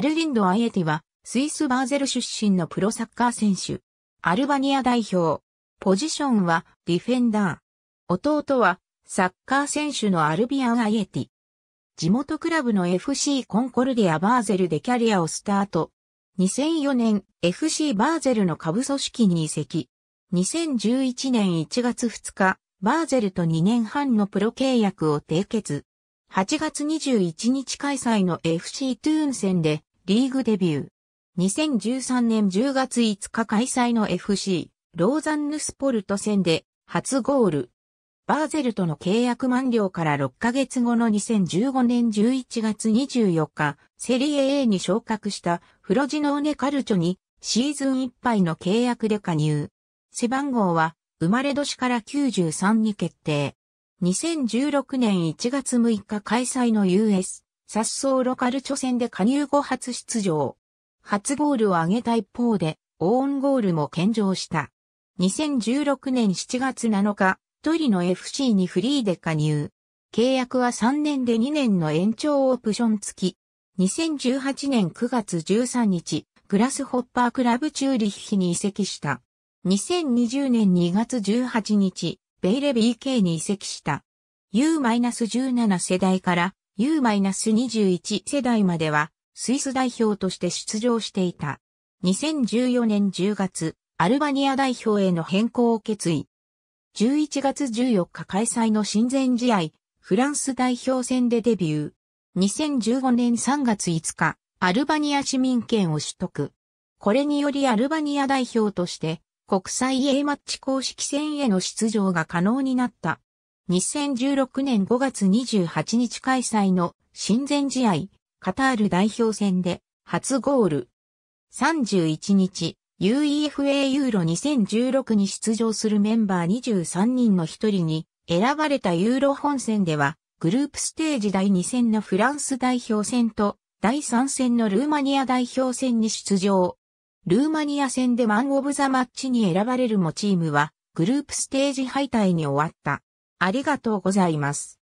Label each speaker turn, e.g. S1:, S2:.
S1: アルリンド・アイエティは、スイス・バーゼル出身のプロサッカー選手。アルバニア代表。ポジションは、ディフェンダー。弟は、サッカー選手のアルビアン・アイエティ。地元クラブの FC コンコルディア・バーゼルでキャリアをスタート。2004年、FC バーゼルの下部組織に移籍。2011年1月2日、バーゼルと2年半のプロ契約を締結。8月21日開催の FC トゥーン戦でリーグデビュー。2013年10月5日開催の FC、ローザンヌスポルト戦で初ゴール。バーゼルとの契約満了から6ヶ月後の2015年11月24日、セリエ A に昇格したフロジノーネカルチョにシーズンいっぱいの契約で加入。背番号は生まれ年から93に決定。2016年1月6日開催の US 殺走ロカルチョ戦で加入後初出場。初ゴールを挙げた一方で、オーンゴールも献上した。2016年7月7日、トリの FC にフリーで加入。契約は3年で2年の延長オプション付き。2018年9月13日、グラスホッパークラブチューリッヒに移籍した。2020年2月18日、ベイレ BK に移籍した。U-17 世代から U-21 世代まではスイス代表として出場していた。2014年10月、アルバニア代表への変更を決意。11月14日開催の親善試合、フランス代表戦でデビュー。2015年3月5日、アルバニア市民権を取得。これによりアルバニア代表として、国際 A マッチ公式戦への出場が可能になった。2016年5月28日開催の親善試合、カタール代表戦で初ゴール。31日、UEFA ユーロ2016に出場するメンバー23人の一人に選ばれたユーロ本戦では、グループステージ第2戦のフランス代表戦と第3戦のルーマニア代表戦に出場。ルーマニア戦でマンオブザマッチに選ばれるもチームはグループステージ敗退に終わった。ありがとうございます。